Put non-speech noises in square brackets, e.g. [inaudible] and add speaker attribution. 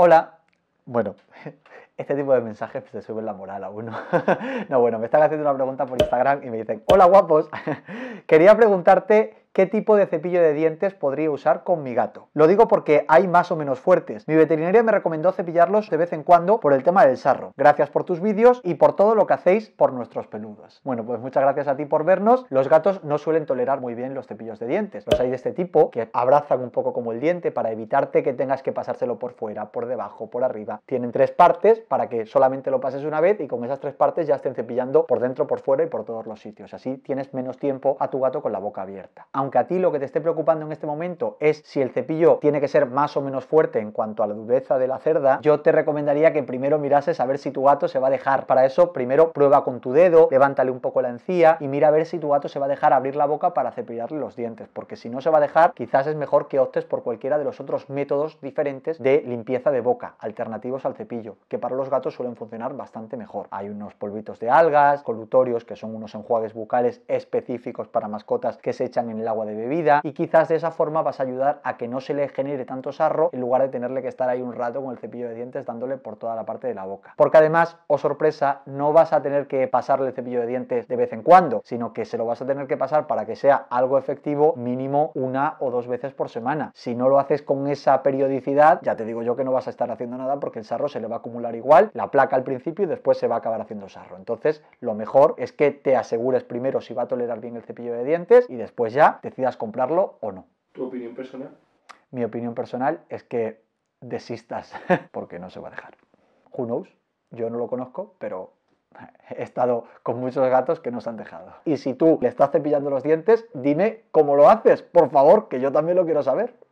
Speaker 1: hola. Bueno, [laughs] este tipo de mensajes se pues, suben la moral a uno. [laughs] no, bueno, me están haciendo una pregunta por Instagram y me dicen, hola guapos, [laughs] quería preguntarte qué tipo de cepillo de dientes podría usar con mi gato. Lo digo porque hay más o menos fuertes. Mi veterinaria me recomendó cepillarlos de vez en cuando por el tema del sarro. Gracias por tus vídeos y por todo lo que hacéis por nuestros peludos. Bueno, pues muchas gracias a ti por vernos. Los gatos no suelen tolerar muy bien los cepillos de dientes. Los hay de este tipo que abrazan un poco como el diente para evitarte que tengas que pasárselo por fuera, por debajo, por arriba. Tienen tres partes para que solamente lo pases una vez y con esas tres partes ya estén cepillando por dentro, por fuera y por todos los sitios. Así tienes menos tiempo a tu gato con la boca abierta aunque a ti lo que te esté preocupando en este momento es si el cepillo tiene que ser más o menos fuerte en cuanto a la dureza de la cerda, yo te recomendaría que primero mirases a ver si tu gato se va a dejar. Para eso, primero prueba con tu dedo, levántale un poco la encía y mira a ver si tu gato se va a dejar abrir la boca para cepillarle los dientes, porque si no se va a dejar, quizás es mejor que optes por cualquiera de los otros métodos diferentes de limpieza de boca, alternativos al cepillo, que para los gatos suelen funcionar bastante mejor. Hay unos polvitos de algas, colutorios, que son unos enjuagues bucales específicos para mascotas que se echan en el agua de bebida y quizás de esa forma vas a ayudar a que no se le genere tanto sarro en lugar de tenerle que estar ahí un rato con el cepillo de dientes dándole por toda la parte de la boca. Porque además, o oh sorpresa, no vas a tener que pasarle el cepillo de dientes de vez en cuando, sino que se lo vas a tener que pasar para que sea algo efectivo mínimo una o dos veces por semana. Si no lo haces con esa periodicidad, ya te digo yo que no vas a estar haciendo nada porque el sarro se le va a acumular igual, la placa al principio y después se va a acabar haciendo sarro. Entonces, lo mejor es que te asegures primero si va a tolerar bien el cepillo de dientes y después ya decidas comprarlo o no. ¿Tu opinión personal? Mi opinión personal es que desistas [laughs] porque no se va a dejar. Who knows? Yo no lo conozco, pero he estado con muchos gatos que no se han dejado. Y si tú le estás cepillando los dientes, dime cómo lo haces, por favor, que yo también lo quiero saber.